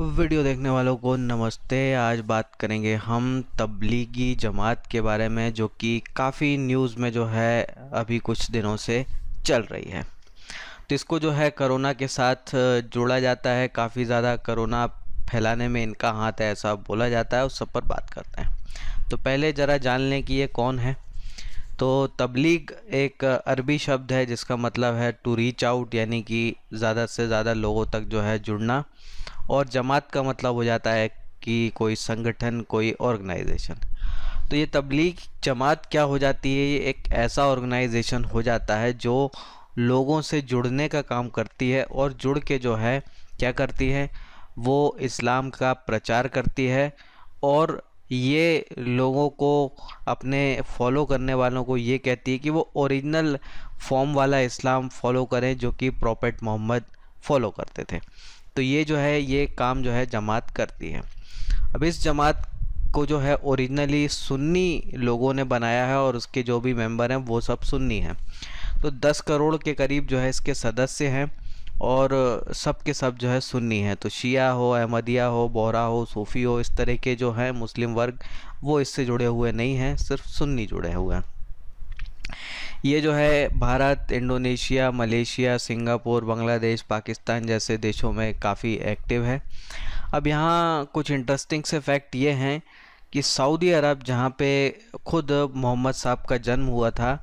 video देखने वालों को नमस्ते आज बात करेंगे हम तबलीगी जमात के बारे में जो कि काफ़ी न्यूज़ में जो है अभी कुछ दिनों से चल रही है तो इसको जो है कोरोना के साथ जोड़ा जाता है काफ़ी ज़्यादा कोरोना फैलाने में इनका हाथ है ऐसा बोला जाता है उस सब पर बात करते हैं तो पहले ज़रा जान लें कि ये कौन है तो तबलीग एक अरबी शब्द है जिसका मतलब है टू रीच आउट यानी कि ज़्यादा से ज़्यादा लोगों तक जो है जुड़ना और जमात का मतलब हो जाता है कि कोई संगठन कोई ऑर्गेनाइजेशन तो ये तबलीग जमात क्या हो जाती है ये एक ऐसा ऑर्गेनाइजेशन हो जाता है जो लोगों से जुड़ने का काम करती है और जुड़ के जो है क्या करती है वो इस्लाम का प्रचार करती है और ये लोगों को अपने फॉलो करने वालों को ये कहती है कि वो ओरिजिनल फॉर्म वाला इस्लाम फॉलो करें जो कि प्रॉफेट मोहम्मद फॉलो करते थे तो ये जो है ये काम जो है जमात करती है अब इस जमात को जो है ओरिजिनली सुन्नी लोगों ने बनाया है और उसके जो भी मेंबर हैं वो सब सुन्नी हैं तो 10 करोड़ के करीब जो है इसके सदस्य हैं और सब के सब जो है सुन्नी हैं तो शिया हो अहमदिया हो बोरा हो सूफ़ी हो इस तरह के जो हैं मुस्लिम वर्ग वो इससे जुड़े हुए नहीं हैं सिर्फ सुन्नी जुड़े हुए हैं ये जो है Bharat Indonesia Malaysia Singapore Bangladesh Pakistan जैसे देशों में काफ़ी एक्टिव है अब यहाँ कुछ इंटरेस्टिंग से फैक्ट ये हैं कि सऊदी अरब जहाँ पे खुद मोहम्मद साहब का जन्म हुआ था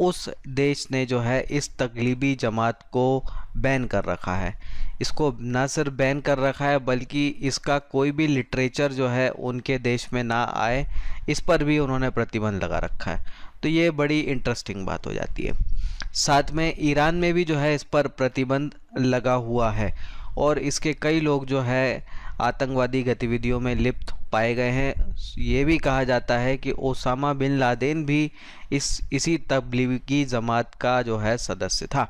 उस देश ने जो है इस तकलीबी जमात को बैन कर रखा है इसको न सिर्फ बैन कर रखा है बल्कि इसका कोई भी लिटरेचर जो है उनके देश में ना आए इस पर भी उन्होंने प्रतिबंध लगा रखा है तो ये बड़ी इंटरेस्टिंग बात हो जाती है साथ में ईरान में भी जो है इस पर प्रतिबंध लगा हुआ है और इसके कई लोग जो है आतंकवादी गतिविधियों में लिप्त पाए गए हैं ये भी कहा जाता है कि ओसामा बिन लादेन भी इस इसी तबलीगी जमात का जो है सदस्य था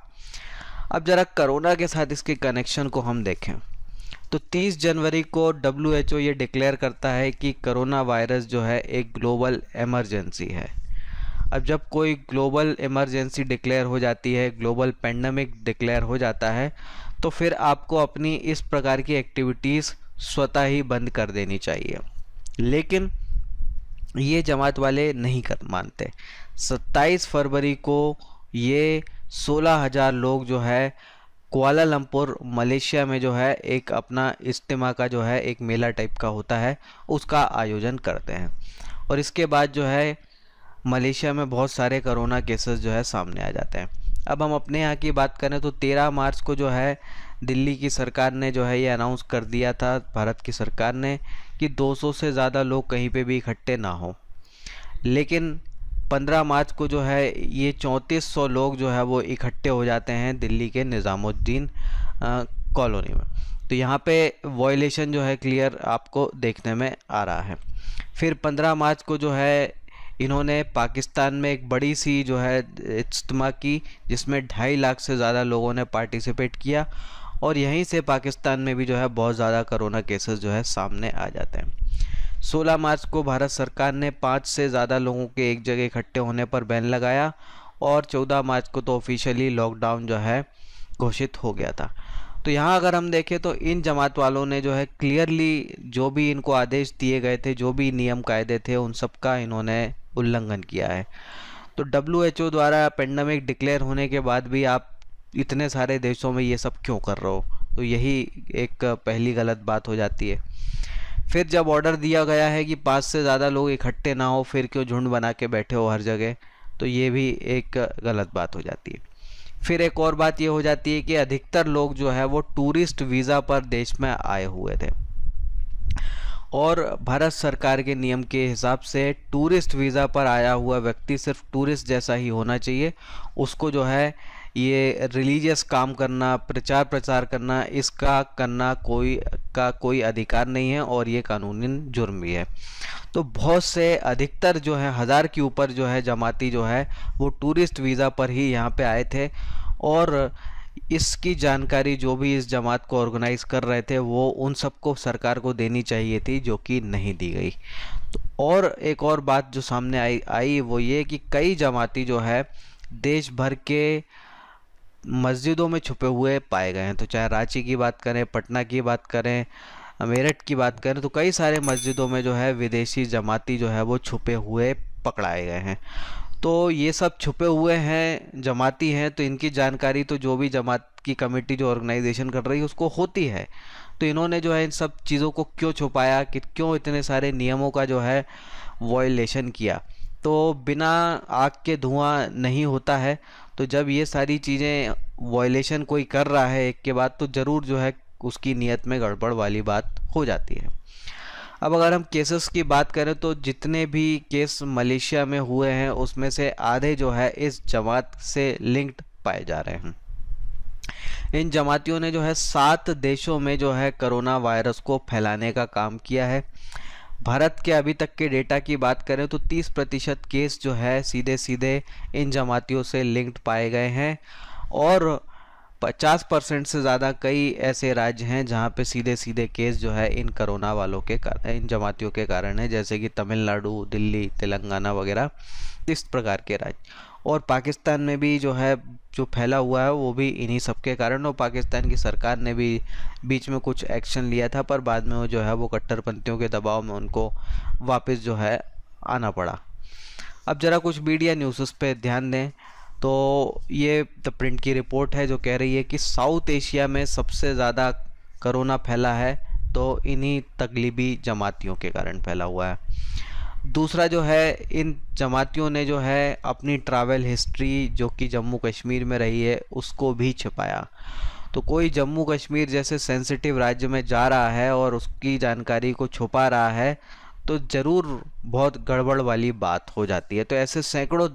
अब ज़रा कोरोना के साथ इसके कनेक्शन को हम देखें तो 30 जनवरी को डब्ल्यू एच ओ ये डिक्लेयर करता है कि कोरोना वायरस जो है एक ग्लोबल एमरजेंसी है अब जब कोई ग्लोबल इमरजेंसी डिक्लेयर हो जाती है ग्लोबल पेंडेमिक डिक्लेयर हो जाता है तो फिर आपको अपनी इस प्रकार की एक्टिविटीज़ स्वतः ही बंद कर देनी चाहिए लेकिन ये जमात वाले नहीं कर मानते 27 फरवरी को ये 16,000 लोग जो है कोलालमपुर मलेशिया में जो है एक अपना इज्तम का जो है एक मेला टाइप का होता है उसका आयोजन करते हैं और इसके बाद जो है मलेशिया में बहुत सारे कोरोना केसेस जो है सामने आ जाते हैं अब हम अपने यहाँ की बात करें तो 13 मार्च को जो है दिल्ली की सरकार ने जो है ये अनाउंस कर दिया था भारत की सरकार ने कि 200 से ज़्यादा लोग कहीं पे भी इकट्ठे ना हों लेकिन 15 मार्च को जो है ये 3400 लोग जो है वो इकट्ठे हो जाते हैं दिल्ली के निज़ामुद्दीन कॉलोनी में तो यहाँ पे वॉयलेशन जो है क्लियर आपको देखने में आ रहा है फिर 15 मार्च को जो है इन्होंने पाकिस्तान में एक बड़ी सी जो है इज्तम की जिसमें ढाई लाख से ज़्यादा लोगों ने पार्टिसिपेट किया और यहीं से पाकिस्तान में भी जो है बहुत ज़्यादा कोरोना केसेस जो है सामने आ जाते हैं 16 मार्च को भारत सरकार ने पाँच से ज़्यादा लोगों के एक जगह इकट्ठे होने पर बैन लगाया और 14 मार्च को तो ऑफिशियली लॉकडाउन जो है घोषित हो गया था तो यहाँ अगर हम देखें तो इन जमात वालों ने जो है क्लियरली जो भी इनको आदेश दिए गए थे जो भी नियम कायदे थे उन सब का इन्होंने उल्लंघन किया है तो डब्ल्यू द्वारा पेंडेमिक डिक्लेयर होने के बाद भी आप इतने सारे देशों में ये सब क्यों कर रहे हो तो यही एक पहली गलत बात हो जाती है फिर जब ऑर्डर दिया गया है कि पाँच से ज़्यादा लोग इकट्ठे ना हो फिर क्यों झुंड बना के बैठे हो हर जगह तो ये भी एक गलत बात हो जाती है फिर एक और बात ये हो जाती है कि अधिकतर लोग जो है वो टूरिस्ट वीज़ा पर देश में आए हुए थे और भारत सरकार के नियम के हिसाब से टूरिस्ट वीज़ा पर आया हुआ व्यक्ति सिर्फ टूरिस्ट जैसा ही होना चाहिए उसको जो है ये रिलीजियस काम करना प्रचार प्रसार करना इसका करना कोई का कोई अधिकार नहीं है और ये कानूनी जुर्म भी है तो बहुत से अधिकतर जो है हज़ार के ऊपर जो है जमाती जो है वो टूरिस्ट वीज़ा पर ही यहाँ पे आए थे और इसकी जानकारी जो भी इस जमात को ऑर्गेनाइज कर रहे थे वो उन सबको सरकार को देनी चाहिए थी जो कि नहीं दी गई तो और एक और बात जो सामने आई आई वो ये कि कई जमाती जो है देश भर के मस्जिदों में छुपे हुए पाए गए हैं तो चाहे रांची की बात करें पटना की बात करें मेरठ की बात करें तो कई सारे मस्जिदों में जो है विदेशी जमाती जो है वो छुपे हुए पकड़ाए गए हैं तो ये सब छुपे हुए हैं जमाती हैं तो इनकी जानकारी तो जो भी जमात की कमेटी जो ऑर्गेनाइजेशन कर रही है उसको होती है तो इन्होंने जो है इन सब चीज़ों को क्यों छुपाया कि क्यों इतने सारे नियमों का जो है वॉयलेशन किया तो बिना आग के धुआं नहीं होता है तो जब ये सारी चीज़ें वॉयलेशन कोई कर रहा है एक के बाद तो ज़रूर जो है उसकी नीयत में गड़बड़ वाली बात हो जाती है अब अगर हम केसेस की बात करें तो जितने भी केस मलेशिया में हुए हैं उसमें से आधे जो है इस जमात से लिंक्ड पाए जा रहे हैं इन जमातियों ने जो है सात देशों में जो है कोरोना वायरस को फैलाने का काम किया है भारत के अभी तक के डेटा की बात करें तो 30 प्रतिशत केस जो है सीधे सीधे इन जमातियों से लिंक्ड पाए गए हैं और 50 परसेंट से ज़्यादा कई ऐसे राज्य हैं जहाँ पे सीधे सीधे केस जो है इन करोना वालों के कारण इन जमातियों के कारण है जैसे कि तमिलनाडु दिल्ली तेलंगाना वगैरह इस प्रकार के राज्य और पाकिस्तान में भी जो है जो फैला हुआ है वो भी इन्हीं सब के कारण और पाकिस्तान की सरकार ने भी बीच में कुछ एक्शन लिया था पर बाद में वो जो है वो कट्टरपंथियों के दबाव में उनको वापस जो है आना पड़ा अब ज़रा कुछ मीडिया न्यूज़ पे ध्यान दें तो ये द प्रिंट की रिपोर्ट है जो कह रही है कि साउथ एशिया में सबसे ज़्यादा करोना फैला है तो इन्हीं तकलीबी जमातियों के कारण फैला हुआ है दूसरा जो है इन जमातियों ने जो है अपनी ट्रैवल हिस्ट्री जो कि जम्मू कश्मीर में रही है उसको भी छिपाया तो कोई जम्मू कश्मीर जैसे सेंसिटिव राज्य में जा रहा है और उसकी जानकारी को छुपा रहा है तो ज़रूर बहुत गड़बड़ वाली बात हो जाती है तो ऐसे सैकड़ों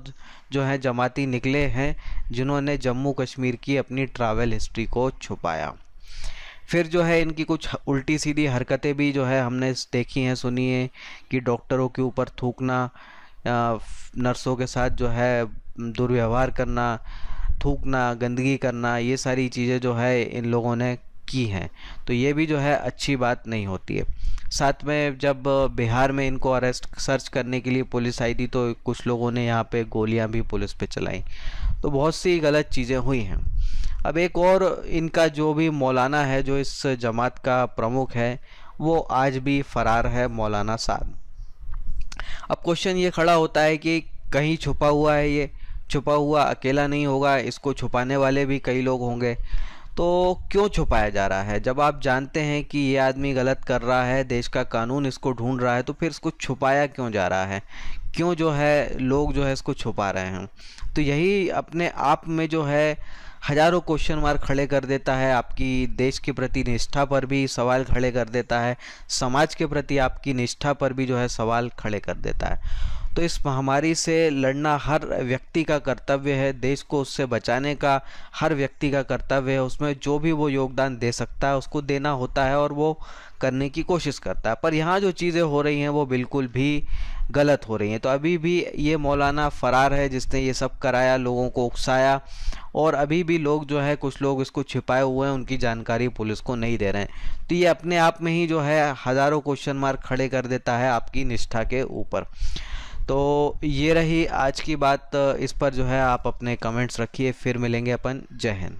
जो हैं जमाती निकले हैं जिन्होंने जम्मू कश्मीर की अपनी ट्रैवल हिस्ट्री को छुपाया फिर जो है इनकी कुछ उल्टी सीधी हरकतें भी जो है हमने देखी हैं सुनी है कि डॉक्टरों के ऊपर थूकना नर्सों के साथ जो है दुर्व्यवहार करना थूकना गंदगी करना ये सारी चीज़ें जो है इन लोगों ने की हैं तो ये भी जो है अच्छी बात नहीं होती है साथ में जब बिहार में इनको अरेस्ट सर्च करने के लिए पुलिस आई थी तो कुछ लोगों ने यहाँ पे गोलियाँ भी पुलिस पे चलाई तो बहुत सी गलत चीज़ें हुई हैं अब एक और इनका जो भी मौलाना है जो इस जमात का प्रमुख है वो आज भी फरार है मौलाना साद अब क्वेश्चन ये खड़ा होता है कि कहीं छुपा हुआ है ये छुपा हुआ अकेला नहीं होगा इसको छुपाने वाले भी कई लोग होंगे तो क्यों छुपाया जा रहा है जब आप जानते हैं कि ये आदमी गलत कर रहा है देश का कानून इसको ढूंढ रहा है तो फिर इसको छुपाया क्यों जा रहा है क्यों जो है लोग जो है इसको छुपा रहे हैं तो यही अपने आप में जो है हजारों क्वेश्चन मार्क खड़े कर देता है आपकी देश के प्रति निष्ठा पर भी सवाल खड़े कर देता है समाज के प्रति आपकी निष्ठा पर भी जो है सवाल खड़े कर देता है तो इस महामारी से लड़ना हर व्यक्ति का कर्तव्य है देश को उससे बचाने का हर व्यक्ति का कर्तव्य है उसमें जो भी वो योगदान दे सकता है उसको देना होता है और वो करने की कोशिश करता है पर यहाँ जो चीज़ें हो रही हैं वो बिल्कुल भी गलत हो रही हैं तो अभी भी ये मौलाना फ़रार है जिसने ये सब कराया लोगों को उकसाया और अभी भी लोग जो है कुछ लोग इसको छिपाए हुए हैं उनकी जानकारी पुलिस को नहीं दे रहे हैं तो ये अपने आप में ही जो है हज़ारों क्वेश्चन मार्क खड़े कर देता है आपकी निष्ठा के ऊपर तो ये रही आज की बात इस पर जो है आप अपने कमेंट्स रखिए फिर मिलेंगे अपन जय हिंद